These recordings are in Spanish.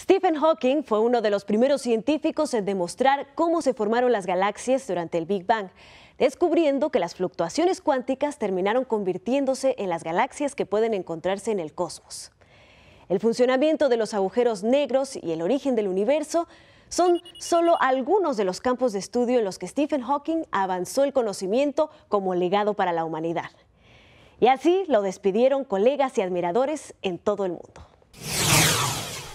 Stephen Hawking fue uno de los primeros científicos en demostrar cómo se formaron las galaxias durante el Big Bang, descubriendo que las fluctuaciones cuánticas terminaron convirtiéndose en las galaxias que pueden encontrarse en el cosmos. El funcionamiento de los agujeros negros y el origen del universo son solo algunos de los campos de estudio en los que Stephen Hawking avanzó el conocimiento como legado para la humanidad. Y así lo despidieron colegas y admiradores en todo el mundo.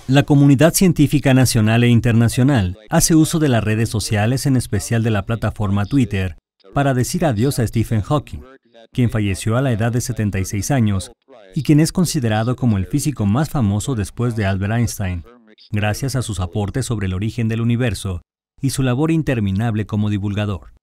La comunidad científica nacional e internacional hace uso de las redes sociales, en especial de la plataforma Twitter, para decir adiós a Stephen Hawking, quien falleció a la edad de 76 años y quien es considerado como el físico más famoso después de Albert Einstein, gracias a sus aportes sobre el origen del universo y su labor interminable como divulgador.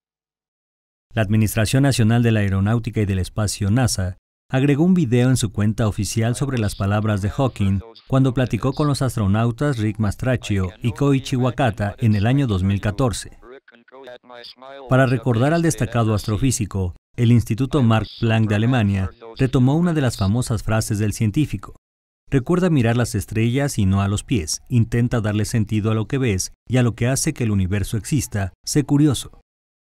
La Administración Nacional de la Aeronáutica y del Espacio NASA agregó un video en su cuenta oficial sobre las palabras de Hawking cuando platicó con los astronautas Rick Mastraccio y Koichi Wakata en el año 2014. Para recordar al destacado astrofísico, el Instituto Mark Planck de Alemania retomó una de las famosas frases del científico. Recuerda mirar las estrellas y no a los pies, intenta darle sentido a lo que ves y a lo que hace que el universo exista, sé curioso.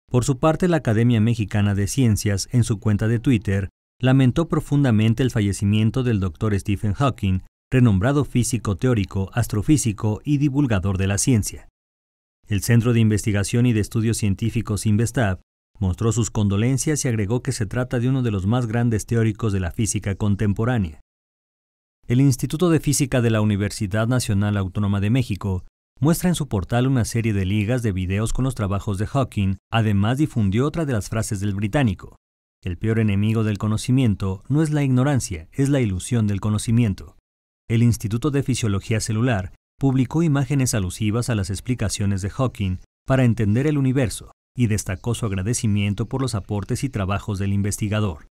Por su parte, la Academia Mexicana de Ciencias, en su cuenta de Twitter, lamentó profundamente el fallecimiento del doctor Stephen Hawking, renombrado físico teórico, astrofísico y divulgador de la ciencia. El Centro de Investigación y de Estudios Científicos Investab mostró sus condolencias y agregó que se trata de uno de los más grandes teóricos de la física contemporánea. El Instituto de Física de la Universidad Nacional Autónoma de México muestra en su portal una serie de ligas de videos con los trabajos de Hawking, además difundió otra de las frases del británico. El peor enemigo del conocimiento no es la ignorancia, es la ilusión del conocimiento. El Instituto de Fisiología Celular publicó imágenes alusivas a las explicaciones de Hawking para entender el universo y destacó su agradecimiento por los aportes y trabajos del investigador.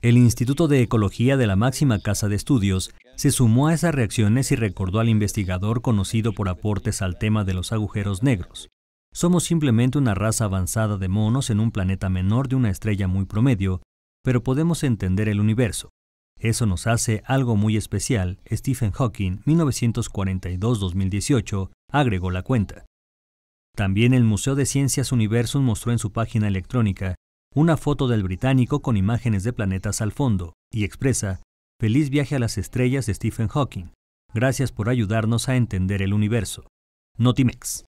El Instituto de Ecología de la máxima casa de estudios se sumó a esas reacciones y recordó al investigador conocido por aportes al tema de los agujeros negros. Somos simplemente una raza avanzada de monos en un planeta menor de una estrella muy promedio, pero podemos entender el universo. Eso nos hace algo muy especial, Stephen Hawking, 1942-2018, agregó la cuenta. También el Museo de Ciencias Universum mostró en su página electrónica una foto del británico con imágenes de planetas al fondo, y expresa, Feliz viaje a las estrellas Stephen Hawking. Gracias por ayudarnos a entender el universo. Notimex.